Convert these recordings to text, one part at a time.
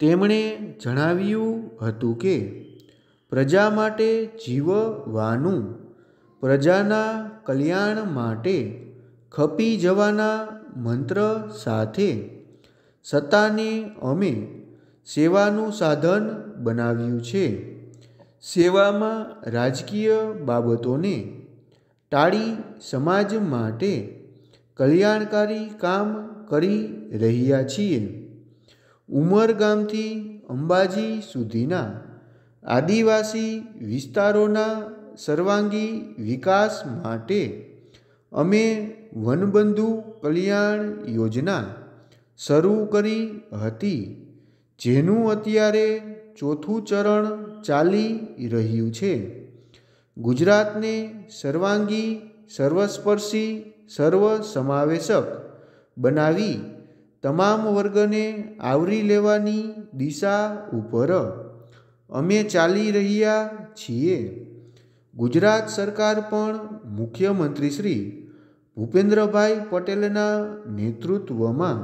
તેમણે જણાવ્યું હતું કે પ્રજા માટે જીવવાનું પ્રજાના કલ્યાણ માટે ખપી જવાના મંત્ર સાથે સત્તાને અમે સેવાનું સાધન બનાવ્યું છે સેવામાં રાજકીય બાબતોને ટાળી સમાજ માટે કલ્યાણકારી કામ કરી રહ્યા છીએ ઉમરગામથી અંબાજી સુધીના આદિવાસી વિસ્તારોના સર્વાંગી વિકાસ માટે અમે વનબંધુ કલ્યાણ યોજના શરૂ કરી હતી જેનું અત્યારે ચોથું ચરણ ચાલી રહ્યું છે ગુજરાતને સર્વાંગી સર્વસ્પર્શી સર્વસમાવેશક બનાવી તમામ વર્ગને આવરી લેવાની દિશા ઉપર અમે ચાલી રહ્યા છીએ ગુજરાત સરકાર પણ મુખ્યમંત્રી શ્રી ભૂપેન્દ્રભાઈ પટેલના નેતૃત્વમાં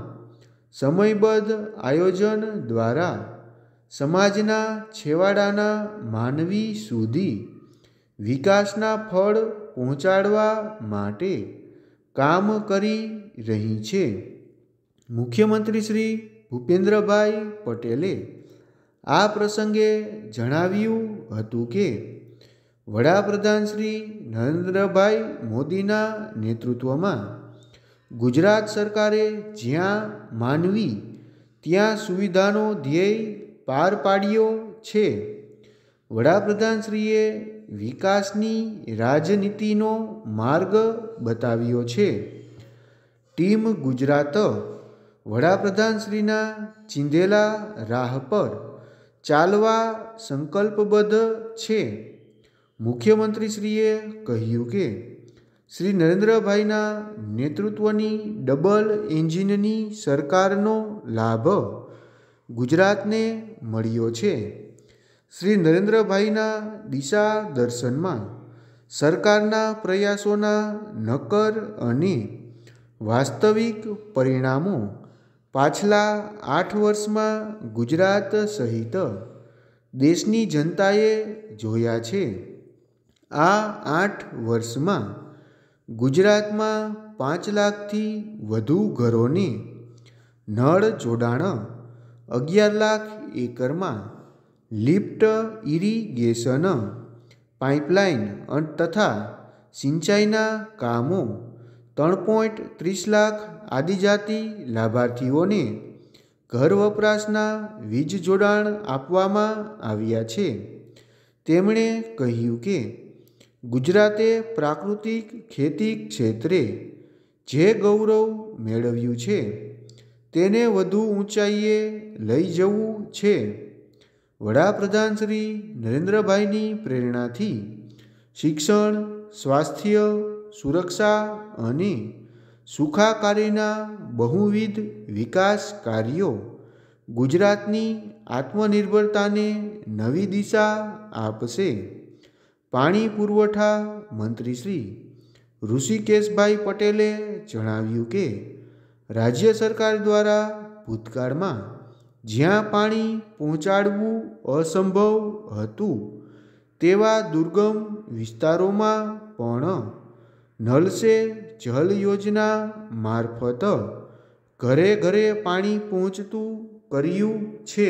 સમયબદ્ધ આયોજન દ્વારા સમાજના છેવાડાના માનવી સુધી વિકાસના ફળ પહોંચાડવા માટે કામ કરી રહી છે મુખ્યમંત્રી શ્રી ભૂપેન્દ્રભાઈ પટેલે આ પ્રસંગે જણાવ્યું હતું કે વડાપ્રધાન શ્રી નરેન્દ્રભાઈ મોદીના નેતૃત્વમાં ગુજરાત સરકારે જ્યાં માનવી ત્યાં સુવિધાનો ધ્યેય પાર પાડ્યો છે વડાપ્રધાનશ્રીએ વિકાસની રાજનીતિનો માર્ગ બતાવ્યો છે ટીમ ગુજરાત વડાપ્રધાનશ્રીના ચીંધેલા રાહ પર ચાલવા સંકલ્પબદ્ધ છે મુખ્યમંત્રીશ્રીએ કહ્યું કે શ્રી નરેન્દ્રભાઈના નેતૃત્વની ડબલ એન્જિનની સરકારનો લાભ ગુજરાતને મળ્યો છે શ્રી નરેન્દ્રભાઈના દિશા દર્શનમાં સરકારના પ્રયાસોના નક્કર અને વાસ્તવિક પરિણામો પાછલા આઠ વર્ષમાં ગુજરાત સહિત દેશની જનતાએ જોયા છે આ આઠ વર્ષમાં ગુજરાતમાં પાંચ લાખથી વધુ ઘરોને નળ જોડાણ અગિયાર લાખ એકરમાં લિફ્ટ ઇરિગેશન પાઇપલાઇન તથા સિંચાઈના કામો ત્રણ પોઈન્ટ ત્રીસ લાખ આદિજાતિ લાભાર્થીઓને ઘર વપરાશના વીજ જોડાણ આપવામાં આવ્યા છે તેમણે કહ્યું કે ગુજરાતે પ્રાકૃતિક ખેતી ક્ષેત્રે જે ગૌરવ મેળવ્યું છે તેને વધુ ઊંચાઈએ લઈ જવું છે વડાપ્રધાન શ્રી નરેન્દ્રભાઈની પ્રેરણાથી શિક્ષણ સ્વાસ્થ્ય સુરક્ષા અને સુખાકારીના બહુવિધ વિકાસ કાર્યો ગુજરાતની આત્મનિર્ભરતાને નવી દિશા આપશે પાણી પુરવઠા મંત્રીશ્રી ઋષિકેશભાઈ પટેલે જણાવ્યું કે રાજ્ય સરકાર દ્વારા ભૂતકાળમાં જ્યાં પાણી પહોંચાડવું અસંભવ હતું તેવા દુર્ગમ વિસ્તારોમાં પણ નલસે જલ યોજના મારફત ઘરે ઘરે પાણી પહોંચતું કર્યું છે